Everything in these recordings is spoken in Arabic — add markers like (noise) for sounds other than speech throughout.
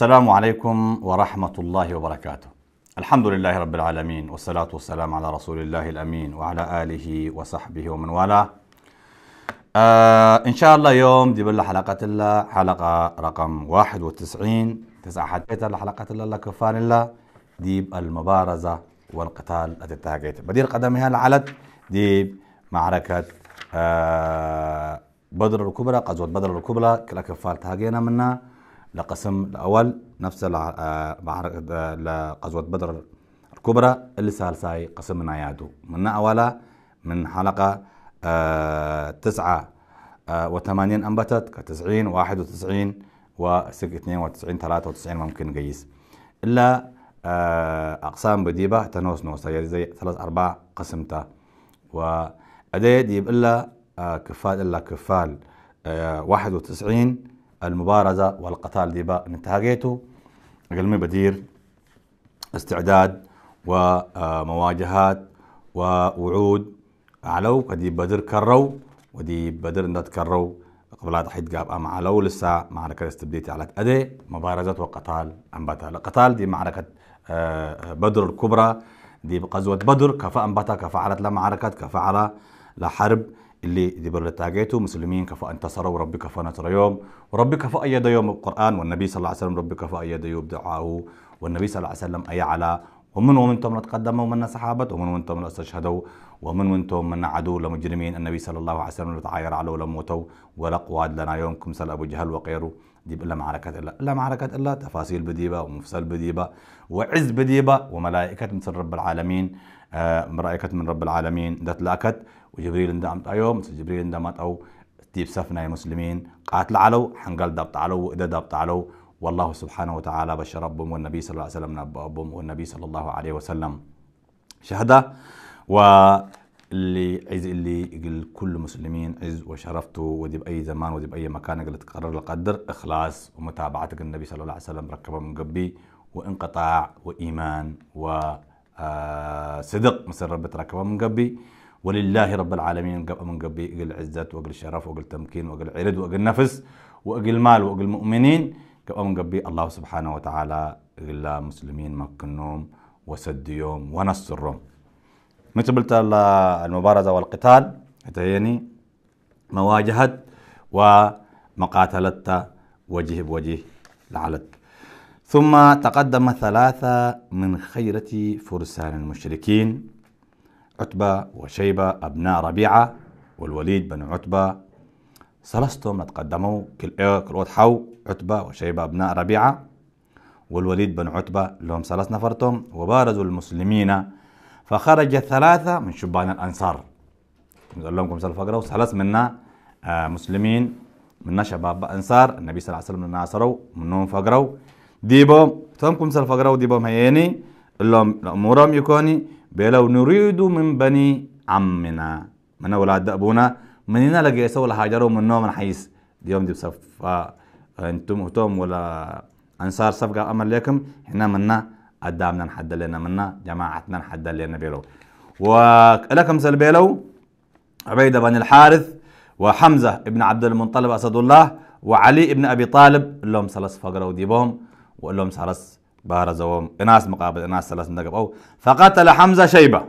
السلام عليكم ورحمة الله وبركاته الحمد لله رب العالمين والصلاة والسلام على رسول الله الأمين وعلى آله وصحبه ومن والاه آه إن شاء الله يوم دي بالله حلقة الله حلقة رقم 91 تسعة حتى لحلقة الله كفان الله ديب المبارزة والقتال التتاقيت بدير قدمها العلت ديب معركة آه بدر الكبرى قزوة بدر الكبرى كلا كفار تهاجينا منها لقسم الأول نفس آه، آه، لقزوة بدر الكبرى اللي سهل ساي قسم نايادو من أولا من حلقة آه، تسعة وثمانين أنبتت كتسعين واحد وتسعين وسك اثنين وتسعين ثلاثة وتسعين ممكن قيس إلا أقسام بديبة تنوس نوسة يعني زي ثلاث أربع قسمتها وأدي ديب إلا كفال إلا كفال واحد وتسعين المبارزة والقتال دي بقى من قلمي بدير استعداد ومواجهات ووعود علو ودي بدر كرو ودي بدر ندت كرو قبل حيد قاب أم علو لسا معركة استبديت على أدي مبارزة وقتال أنبتا القتال دي معركة آه، بدر الكبرى دي بقزوة بدر كفأنبتا كفعلت لا كفعلة كفعل حرب اللي دي برلتاجيتو مسلمين كفا انتصروا كفا نصر يوم كفا ايد يوم القرآن والنبي صلى الله عليه وسلم ربي كفا ايد يوم دعاه والنبي صلى الله عليه وسلم أي على ومن ومنتم تقدموا ومن صحابة ومن ومنتم استشهدوا ومن ومنتم من عدو لمجرمين النبي صلى الله عليه وسلم تعاير على موتوا ولا قواد لنا يومكم سل أبو جهل وغيره دي الا معركة إلا لا معركة إلا تفاصيل بديبة ومفصل بديبة وعز بديبة وملائكة من رب العالمين آه ملائكة من رب العالمين ذات لاكت وجبريل اندام تايوم جبريل اندام أو تيب سفنا يا مسلمين قاتل علو حنقل دبط علو وإذا دبط علو والله سبحانه وتعالى بشر ربهم والنبي صلى الله عليه وسلم نبأهم والنبي صلى الله عليه وسلم شهدة و اللي عز اللي يقول كل مسلمين عز وشرفته ودي بأي زمان ودي بأي مكان قلت تقرر القدر إخلاص ومتابعتك النبي صلى الله عليه وسلم ركبه من قبي وانقطاع وإيمان وصدق آه، مثل ربي تركبه من قبي ولله رب العالمين من قبي قل عزت وقل شرف وقل تمكين وقل عرض وقل نفس وقل مال وقل مؤمنين من قبي الله سبحانه وتعالى قل مسلمين مكنهم يوم ونصرهم مثل قلت المبارزة والقتال تهيني مواجهة ومقاتلة وجه بوجه لعلت ثم تقدم ثلاثة من خيرة فرسان المشركين عتبة وشيبة أبناء ربيعة والوليد بن عتبة سلستهم نتقدموا كل كل حو عتبة وشيبة أبناء ربيعة والوليد بن عتبة لهم سلس نفرتهم وبارزوا المسلمين فخرج ثلاثة من شبان الأنصار نقول لهم مثال فقرة ثلاث منا آه، مسلمين منا شباب أنصار النبي صلى الله عليه وسلم ناصروا منهم فقروا ديبهم تمكم مثال فقرة ديبهم هيني اللهم أمورهم يكوني بلو نريد من بني عمنا من أولاد أبونا منين لقى يسوع ولا ومن منهم من حيث اليوم دي بصف أنتم أتوم ولا أنصار صفقة أمر لكم إحنا منا قدامنا نحد لنا منا جماعتنا نحد لنا بيلو ولكم سل بيلو عبيدة بن الحارث وحمزة ابن عبد المنطلب أسد الله وعلي ابن أبي طالب لهم سلس فقرة وديبهم ولهم سلس بارزوهم اناس مقابل اناس ثلاث نقب او فقتل حمزه شيبه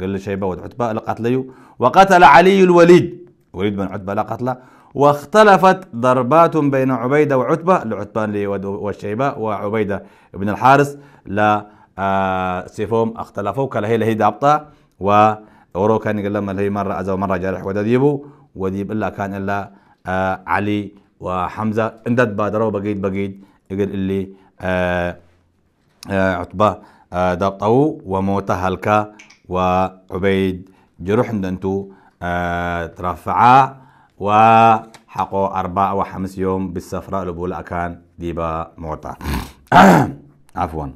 قال له شيبه وعتبه لقتله وقتل علي الوليد وليد بن عتبه لا قتله واختلفت ضربات بين عبيده وعتبه لعتبان والشيبه وعبيده بن الحارس لا آه سيفهم اختلفوا كلا هي لهي دابطه وورو كان يقول لما هي مره أزوا ومره جارح وديبو وديب الا كان الا آه علي وحمزه اندد بادروا بقيد بقيد يقول اللي آه عتبة آه، دابطو وموتا هلكا وعبيد جروح دنتو آه، ترفعا وحقو أربعة وخمس يوم بالسفرة لبولا كان ديبا موتا (coughs) عفوا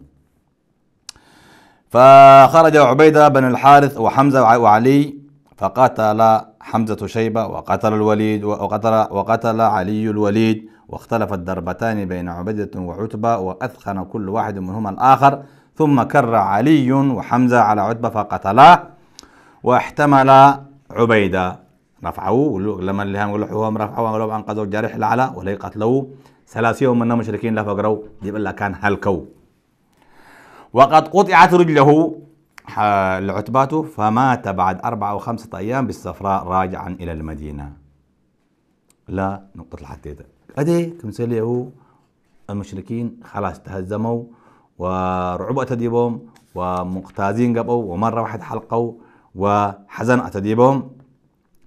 فخرج عبيدة بن الحارث وحمزة وعلي فقاتل حمزة شيبة وقتل الوليد وقتل, وقتل علي الوليد واختلفت ضربتان بين عبيدة وعتبة وأثخن كل واحد منهما الآخر ثم كر علي وحمزة على عتبة فقتلاه واحتمل عبيدة رفعوه لما اللي هم لحوهم رفعوه عملوا أنقذوا الجريح الأعلى ولا قتلوه يوم من المشركين لا فقروا جيب الله كان هلكوا وقد قطعت رجله لعتباته فمات بعد أربعة أو خمسة أيام بالسفراء راجعا إلى المدينة لا نقطة الحديدة أدي كمثل هو المشركين خلاص تهزموا ورعب أتديبهم ومقتازين قبوا ومرة واحد حلقوا وحزن أتديبهم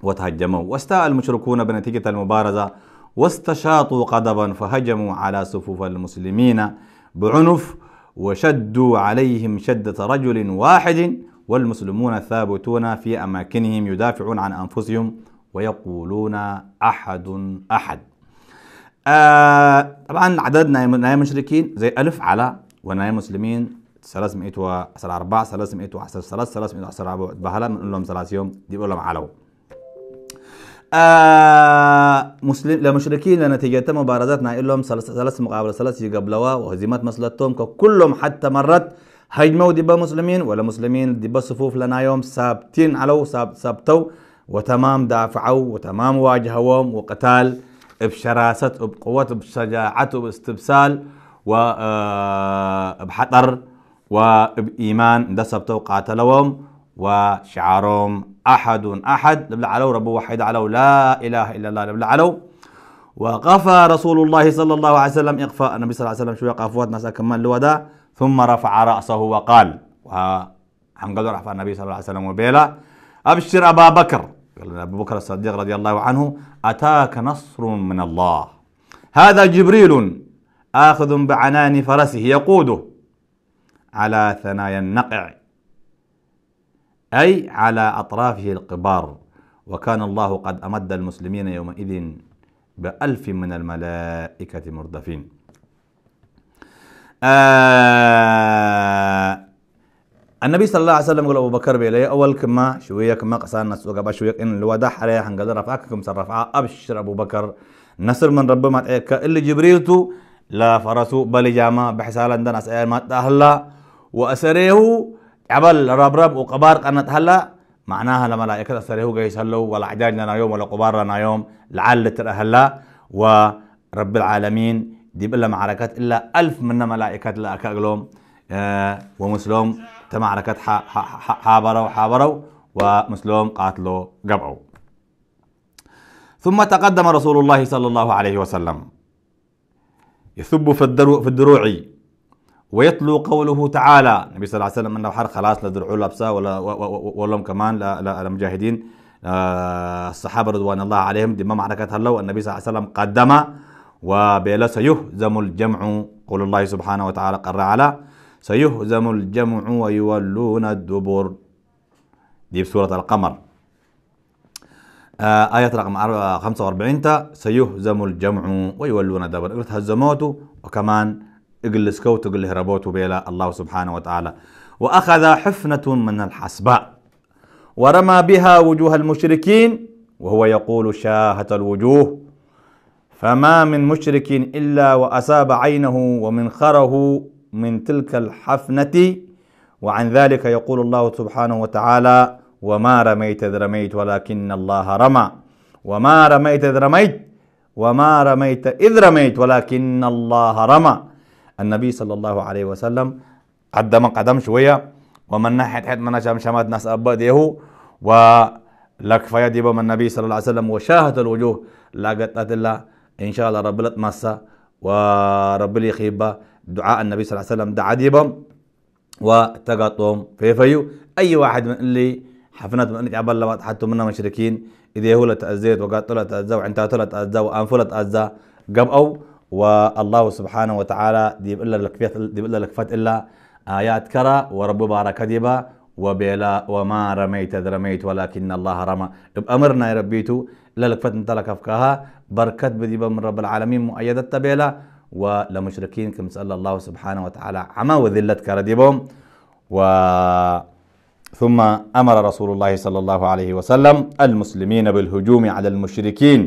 وتهجموا واستاء المشركون بنتيجة المبارزة واستشاطوا قدبا فهجموا على صفوف المسلمين بعنف وشدوا عليهم شدة رجل واحد والمسلمون ثابتون في أماكنهم يدافعون عن أنفسهم ويقولون أحد أحد آه، طبعا عددنا نايم مشركين زي ألف على ونايا مسلمين سلاس مئة وعشر أربعة سلاس مئة وعشر سلاس سلاس مئة وعشر أربعة بهلا بنقول لهم سلاس يوم دي بقول لهم علو آه مسلم لمشركين لنتيجة مبارزاتنا نقول لهم سلاس مقابل ثلاث يقبلوا وهزيمات مسلتهم كلهم حتى مرات هجموا دبا مسلمين ولا مسلمين دبا صفوف لنا يوم ثابتين علو ثابتوا وتمام دافعوا وتمام واجهوهم وقتال بشراسة بقوة بشجاعة باستبسال وبحطر آه، وبإيمان دسبته قاتلهم وشعارهم أحد أحد لبلا علو رب وحيد علو لا إله إلا الله لبلا علو وقف رسول الله صلى الله عليه وسلم إقفاء النبي صلى الله عليه وسلم شوية قفوات ناس أكمل الوداع ثم رفع رأسه وقال وحمقدر رفع النبي صلى الله عليه وسلم وبيلا أبشر أبا بكر لنا أبو بكر الصديق رضي الله عنه أتاك نصر من الله هذا جبريل آخذ بعنان فرسه يقوده على ثنايا النقع أي على أطرافه القبار وكان الله قد أمد المسلمين يومئذ بألف من الملائكة مردفين آه النبي صلى الله عليه وسلم قال أبو بكر بيلي أول كما شوية كما قصان نسو قبا شوية إن الوداع عليه حنقدر رفعكم سرفع أبشر أبو بكر نصر من رب ما تعيك اللي جبريلتو لا فرسو بل جامع بحسالا دنا سأل ما تأهلا وأسريه عبل رب وقبار قنا تهلا معناها الملائكة أسريه جايس هلو ولا عجاجنا يوم ولا قبارنا يوم لعل ترأهلا ورب العالمين دي بلا معركات إلا ألف من ملائكة لا أكاقلهم آه، ومسሎም ተማዕረከት حابرو حابرو ومسلم قاتلو قبعو ثم تقدم رسول الله صلى الله عليه وسلم يثب في, الدرو في الدروع ويتلو قوله تعالى النبي صلى الله عليه وسلم انه حر خلاص لا درعوا لابسا ولا ولا كمان للمجاهدين آه، الصحابه رضوان الله عليهم دم معركه هلو النبي صلى الله عليه وسلم قدم وبلا سيهزم الجمع قول الله سبحانه وتعالى قرع على سيهزم الجمع ويولون الدبر دي بسورة القمر آه آية رقم 45 آه، سيهزم الجمع ويولون الدبر قلت تهزموته وكمان إقل كوت إقل ربوته بيلا الله سبحانه وتعالى وأخذ حفنة من الحسباء ورمى بها وجوه المشركين وهو يقول شاهة الوجوه فما من مشرك إلا وأساب عينه ومنخره من تلك الحفنة وعن ذلك يقول الله سبحانه وتعالى وما رميت إذ رميت ولكن الله رمى وما رميت إذ رميت وما رميت إذ رميت ولكن الله رمى النبي صلى الله عليه وسلم قدم قدم شوية ومن ناحية حيث من شام شمات ناس أباديه ولك فيدي بم النبي صلى الله عليه وسلم وشاهد الوجوه لقد الله إن شاء الله رب لتمسى ورب لي خيبة دعاء النبي صلى الله عليه وسلم دعا ديبم وتقطهم فيفيو أي واحد من اللي حفنات من اللي عبال حتى منا مشركين إذا هو لتأزيت وقاتل لتأزى وعنتاتو لتأزى تأذى لتأزى او والله سبحانه وتعالى ديب إلا لكفيات ديب إلا لكفات إلا آيات كرا ورب بارك ديبا وبلا وما رميت إذ رميت ولكن الله رمى بأمرنا يا ربيتو إلا انت لك أفكاها بركت بديبا من رب العالمين مؤيدة تبيلا ولمشركين كما سأل الله سبحانه وتعالى عما وذلت كرديبهم و ثم أمر رسول الله صلى الله عليه وسلم المسلمين بالهجوم على المشركين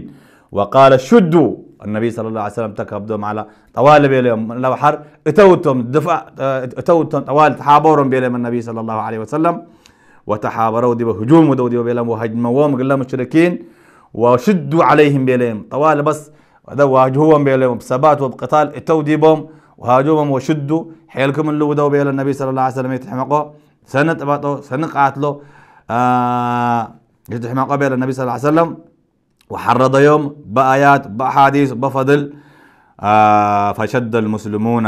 وقال شدوا النبي صلى الله عليه وسلم تكبدهم على طوال بيلهم لو حر اتوتم دفع اتوتم طوال تحابرهم بيلهم النبي صلى الله عليه وسلم وتحابروا دي بهجوم ودو دي بيلهم وهجموا قال مشركين وشدوا عليهم بيلهم طوال بس وهذا واجهوهم بيلهم بثبات وبقتال اتوا ديبهم وهاجوهم وشدوا حيلكم اللي ودوا بيل النبي صلى الله عليه وسلم يتحمقوا سنة تبطوا سنة قاتلوا آه يتحمقوا بيل النبي صلى الله عليه وسلم وحرض يوم بآيات بأحاديث بفضل آه فشد المسلمون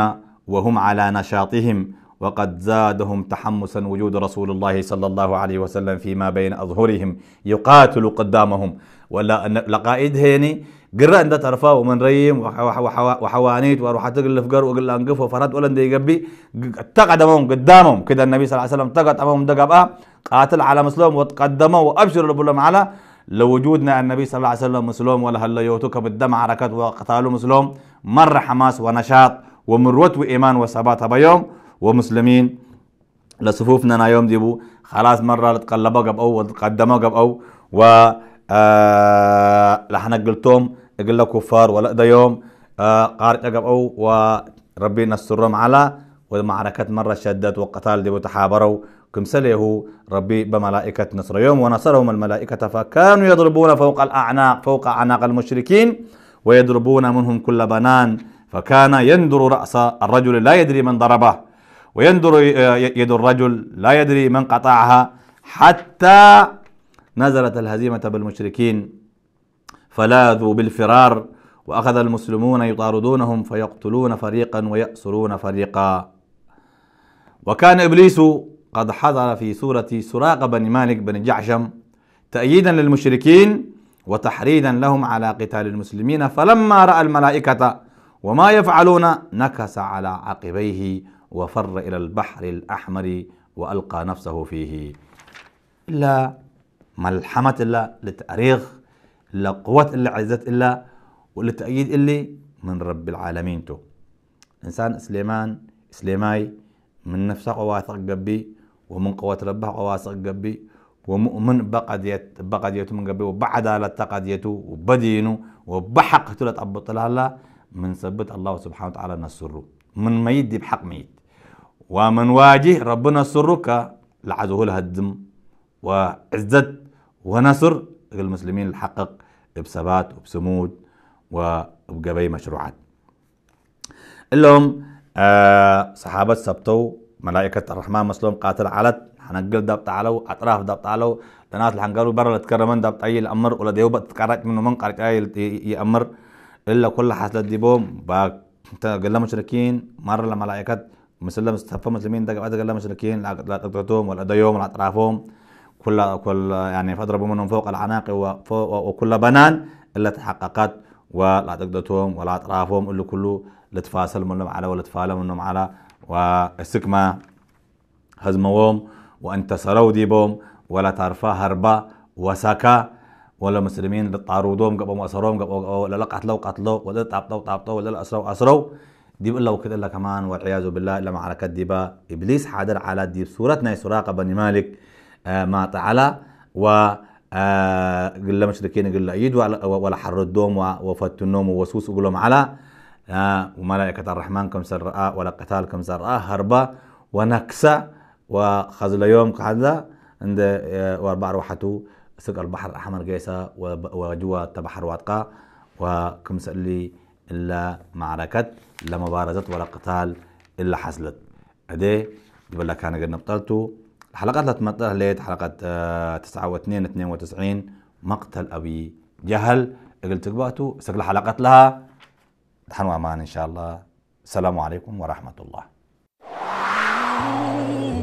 وهم على نشاطهم وقد زادهم تحمسا وجود رسول الله صلى الله عليه وسلم فيما بين أظهرهم يقاتل قدامهم ولا لقائد هيني قرا عند ترفا ومن ريم وحوانيت واروح اتقل فقر وقل انقف وفرات ولا دي يقبي تقعد قدامهم كده النبي صلى الله عليه وسلم تقعد امامهم دقبا قاتل على مسلم وتقدموا وابشروا لهم على لوجودنا النبي صلى الله عليه وسلم مسلم ولا هل يوتك بالدم حركات وقتالوا مسلم مر حماس ونشاط ومروت وإيمان وثبات بيوم ومسلمين لصفوفنا يوم ديبو خلاص مرة تقلبوا تقدموا وتقدموا او و آه، لحنا قلتم قل كفار ولا ذا يوم آه، قارئ او وربي نصرهم على والمعركة مرة شدت وقتال دي وتحابروا سليه ربي بملائكة نصر يوم ونصرهم الملائكة فكانوا يضربون فوق الأعناق فوق أعناق المشركين ويضربون منهم كل بنان فكان يندر رأس الرجل لا يدري من ضربه ويندر آه، يد الرجل لا يدري من قطعها حتى نزلت الهزيمة بالمشركين فلاذوا بالفرار وأخذ المسلمون يطاردونهم فيقتلون فريقا ويأسرون فريقا وكان إبليس قد حضر في سورة سراقة بن مالك بن جعشم تأييدا للمشركين وتحريدا لهم على قتال المسلمين فلما رأى الملائكة وما يفعلون نكس على عقبيه وفر إلى البحر الأحمر وألقى نفسه فيه إلا ملحمة الله لتأريخ لا قوة إلا عزت إلا والتأييد إلي من رب العالمين تو إنسان سليمان سليماي من نفسه قواثق قبي ومن قوة ربه قواثق قبي ومؤمن بقديت بقديته من قبي على قضيته وبدينه وبحقته لتأبط الله من ثبت الله سبحانه وتعالى نسره من ميت دي بحق ميت ومن واجه ربنا سرك لعزه الهدم وعزت ونصر المسلمين الحقق بسبات وبسمود وبقبي مشروعات اللهم آه صحابة سبتو ملائكة الرحمن مسلم قاتل علت حنقل دبط علو أطراف دبط علو تنات الحنقلو برا لتكرمن دبط أي الأمر ولا ديوبة تتكرك منه من قرج أي الأمر إلا كل حاسلة ديبوم باك قلنا مشركين مر لملائكة مسلم استفهم مسلمين ده قبل مشركين لا تقتلوهم ولا ديوم ولا أطرافهم كل كل يعني فاضربوا منهم فوق العناق وفوق وكل بنان الا تحققت ولا تقدتهم ولا اطرافهم اللي كله لتفاصل منهم على ولتفالى منهم على واستكما هزموهم وانتصروا ديبهم ولا ترفا هربا وسكا ولا مسلمين لطارودهم قبوا مأسروهم قبوا ولا قتلوا قتلوا ولا تعبطوا تعبطوا ولا أسروا أسروا ديب الله وكذا الله كمان والعياذ بالله إلا معركة ديبا إبليس حاضر على ديب سورة ناي سراقة بني مالك آه، ما تعالى و آه، قل مشركين قل أيد ولا حردهم النوم ووسوس قل لهم على آه، وملائكة الرحمن كم سراء ولا قتال كم سراء هربا ونكسة وخذ يوم قعدة عند واربع روحته سق البحر الأحمر جيسا وجوا تبحر واتقا وكم سألي إلا معركة لا مبارزة ولا قتال إلا حصلت أدي قبل لك أنا قد نبطلته الحلقات اللي تمطاه ليت حلقة آه تسعة واثنين اثنين وتسعين مقتل أبي جهل قلت قباتو سجل حلقات لها حنو أمان إن شاء الله السلام عليكم ورحمة الله